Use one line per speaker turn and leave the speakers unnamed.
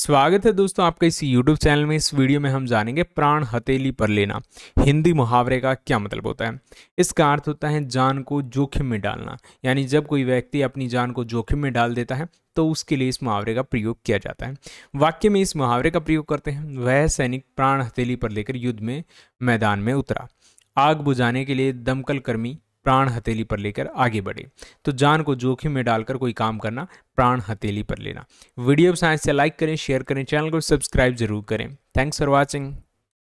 स्वागत है दोस्तों आपका इस YouTube चैनल में इस वीडियो में हम जानेंगे प्राण हथेली पर लेना हिंदी मुहावरे का क्या मतलब होता है इसका अर्थ होता है जान को जोखिम में डालना यानी जब कोई व्यक्ति अपनी जान को जोखिम में डाल देता है तो उसके लिए इस मुहावरे का प्रयोग किया जाता है वाक्य में इस मुहावरे का प्रयोग करते हैं वह सैनिक प्राण हथेली पर लेकर युद्ध में मैदान में उतरा आग बुझाने के लिए दमकल कर्मी प्राण हथेली पर लेकर आगे बढ़े तो जान को जोखिम में डालकर कोई काम करना प्राण हथेली पर लेना वीडियो साइंस से तो लाइक करें शेयर करें चैनल को सब्सक्राइब जरूर करें थैंक्स फॉर वॉचिंग